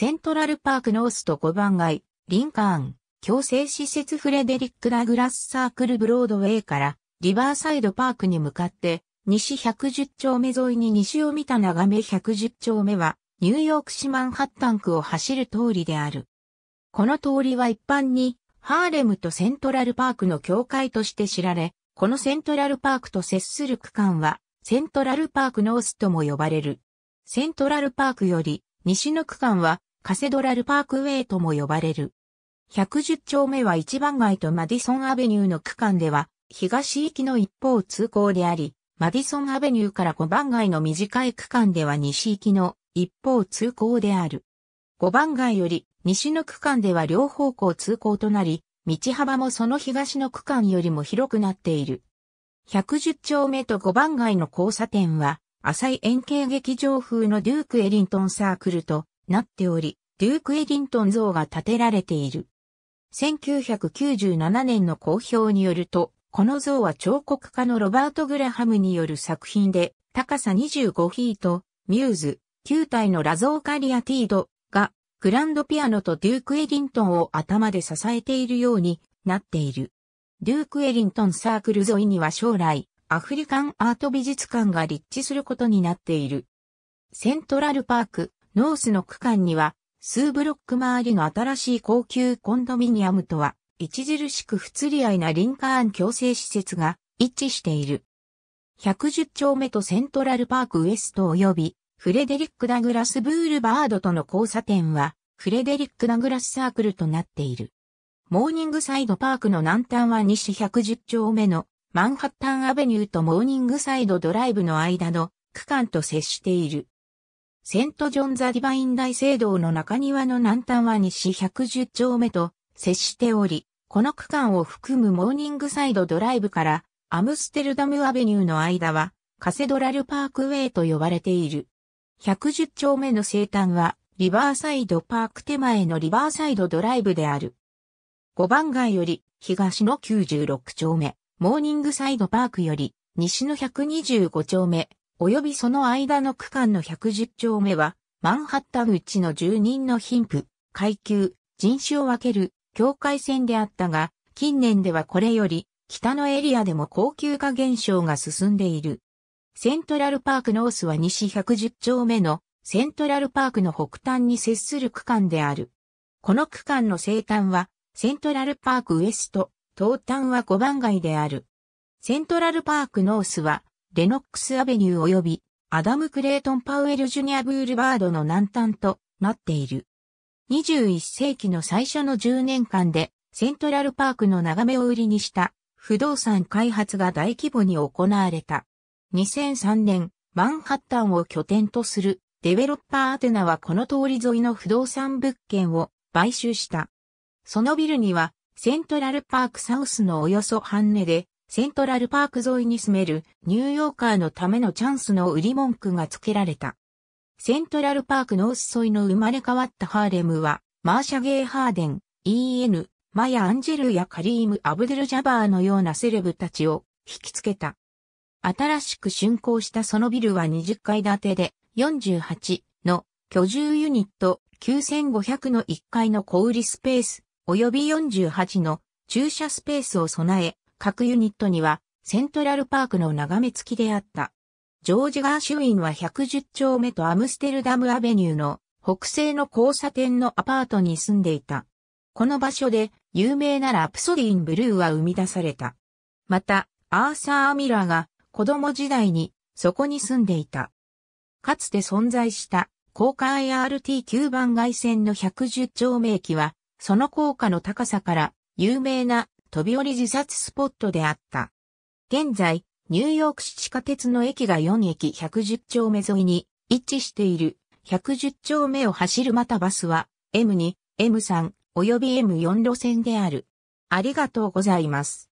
セントラルパークノースと5番街、リンカーン、強制施設フレデリック・ダグラスサークルブロードウェイからリバーサイドパークに向かって西110丁目沿いに西を見た眺め110丁目はニューヨーク市マンハッタン区を走る通りである。この通りは一般にハーレムとセントラルパークの境界として知られ、このセントラルパークと接する区間はセントラルパークノースとも呼ばれる。セントラルパークより西の区間はカセドラルパークウェイとも呼ばれる。110丁目は一番街とマディソンアベニューの区間では、東行きの一方通行であり、マディソンアベニューから5番街の短い区間では西行きの一方通行である。5番街より西の区間では両方向通行となり、道幅もその東の区間よりも広くなっている。110丁目と5番街の交差点は、浅い円形劇場風のデューク・エリントンサークルと、なっており、デューク・エディントン像が建てられている。1997年の公表によると、この像は彫刻家のロバート・グラハムによる作品で、高さ25フィート、ミューズ、球体のラゾーカリアティードが、グランドピアノとデューク・エディントンを頭で支えているようになっている。デューク・エディントンサークル沿いには将来、アフリカンアート美術館が立地することになっている。セントラルパーク、ノースの区間には、数ブロック周りの新しい高級コンドミニアムとは、著しく不釣り合いなリンカーン共生施設が一致している。110丁目とセントラルパークウエスト及び、フレデリック・ダグラス・ブールバードとの交差点は、フレデリック・ダグラス・サークルとなっている。モーニングサイドパークの南端は西110丁目のマンハッタンアベニューとモーニングサイドドライブの間の区間と接している。セントジョン・ザ・ディバイン大聖堂の中庭の南端は西110丁目と接しており、この区間を含むモーニングサイドドライブからアムステルダムアベニューの間はカセドラルパークウェイと呼ばれている。110丁目の生誕はリバーサイドパーク手前のリバーサイドドライブである。5番街より東の96丁目、モーニングサイドパークより西の125丁目、及びその間の区間の110丁目は、マンハッタンうちの住人の貧富、階級、人種を分ける境界線であったが、近年ではこれより、北のエリアでも高級化現象が進んでいる。セントラルパークノースは西110丁目のセントラルパークの北端に接する区間である。この区間の西端はセントラルパークウエスト、東端は5番街である。セントラルパークノースはレノックスアベニュー及びアダム・クレイトン・パウエル・ジュニア・ブールバードの南端となっている。21世紀の最初の10年間でセントラルパークの眺めを売りにした不動産開発が大規模に行われた。2003年、マンハッタンを拠点とするデベロッパーアテナはこの通り沿いの不動産物件を買収した。そのビルにはセントラルパークサウスのおよそ半値でセントラルパーク沿いに住めるニューヨーカーのためのチャンスの売り文句が付けられた。セントラルパークノース沿いの生まれ変わったハーレムは、マーシャ・ゲイ・ハーデン、E.N. マヤ・アンジェルやカリーム・アブデル・ジャバーのようなセレブたちを引きつけた。新しく竣工したそのビルは20階建てで48の居住ユニット9500の1階の小売スペース及び48の駐車スペースを備え、各ユニットにはセントラルパークの眺め付きであった。ジョージ・ガーシュウィンは110丁目とアムステルダムアベニューの北西の交差点のアパートに住んでいた。この場所で有名なラプソディン・ブルーは生み出された。また、アーサー・アミラーが子供時代にそこに住んでいた。かつて存在した高架 IRT9 番外線の110丁目駅は、その効果の高さから有名な飛び降り自殺スポットであった。現在、ニューヨーク市地下鉄の駅が4駅110丁目沿いに位置している110丁目を走るまたバスは M2、M3 及び M4 路線である。ありがとうございます。